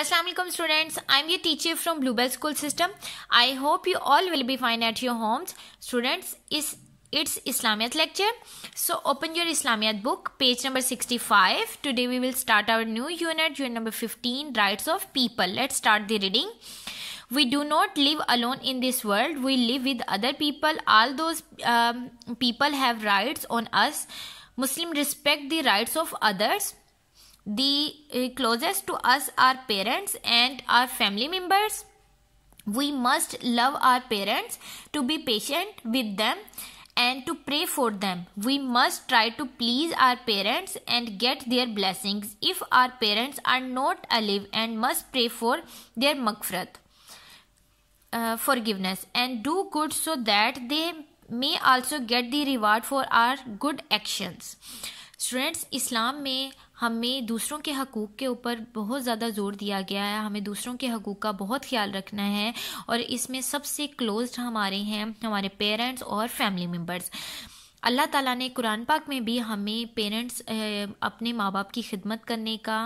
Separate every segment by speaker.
Speaker 1: Assalamualaikum students, I'm your teacher from Bluebell School System. I hope you all will be fine at your homes. Students, is it's Islamiyat lecture. So open your Islamiyat book, page number 65. Today we will start our new unit, unit number 15, Rights of People. Let's start the reading. We do not live alone in this world. We live with other people. All those um, people have rights on us. Muslim respect the rights of others the eh, closest to us are parents and our family members we must love our parents to be patient with them and to pray for them. We must try to please our parents and get their blessings if our parents are not alive and must pray for their maghfrat, uh, forgiveness, and do good so that they may also get the reward for our good actions. Students Islam में हमें दूसरों के हकूक़ के ऊपर बहुत ज़्यादा ज़ोर दिया गया है हमें दूसरों के हकूक़ का बहुत ख्याल रखना है और इसमें सबसे क्लोज हमारे हैं हमारे पेरेंट्स और फैमिली मेम्बर्स अल्लाह ताला ने कुरान पाक में भी हमें पेरेंट्स अपने माँ बाप की खिदमत करने का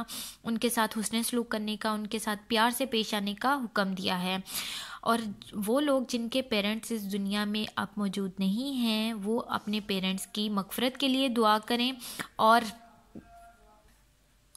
Speaker 1: उनके साथ हुसन सलूक करने का उनके साथ प्यार से पेश आने का हुक्म दिया है और वो लोग जिनके पेरेंट्स इस दुनिया में अब मौजूद नहीं हैं वो अपने पेरेंट्स की मगफरत के लिए दुआ करें और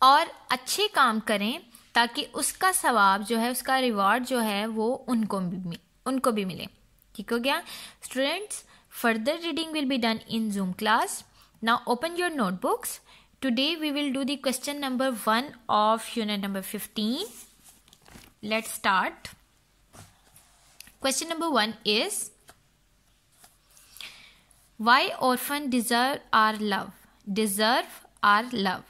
Speaker 1: और अच्छे काम करें ताकि उसका सवाब जो है उसका रिवार्ड जो है वो उनको भी उनको भी मिले ठीक हो गया students further reading will be done in Zoom class now open your notebooks today we will do the question number one of unit number fifteen let's start Question number one is Why orphan deserve our love? Deserve our love.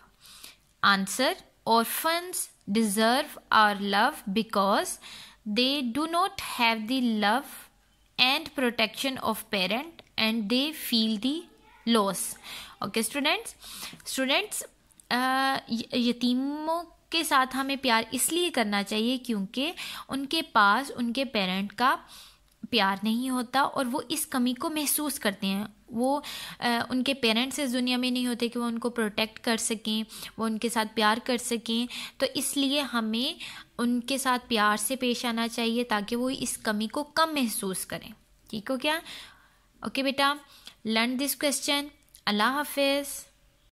Speaker 1: Answer Orphans deserve our love because they do not have the love and protection of parent and they feel the loss. Okay, students. Students, यतीमों uh, के साथ हमें प्यार इसलिए करना चाहिए क्योंकि उनके पास उनके पेरेंट का प्यार नहीं होता और वो इस कमी को महसूस करते हैं वो आ, उनके पेरेंट्स इस दुनिया में नहीं होते कि वो उनको प्रोटेक्ट कर सकें वो उनके साथ प्यार कर सकें तो इसलिए हमें उनके साथ प्यार से पेश आना चाहिए ताकि वो इस कमी को कम महसूस करें ठीक हो क्या ओके बेटा लर्न दिस क्वेश्चन अल्लाह हाफिज़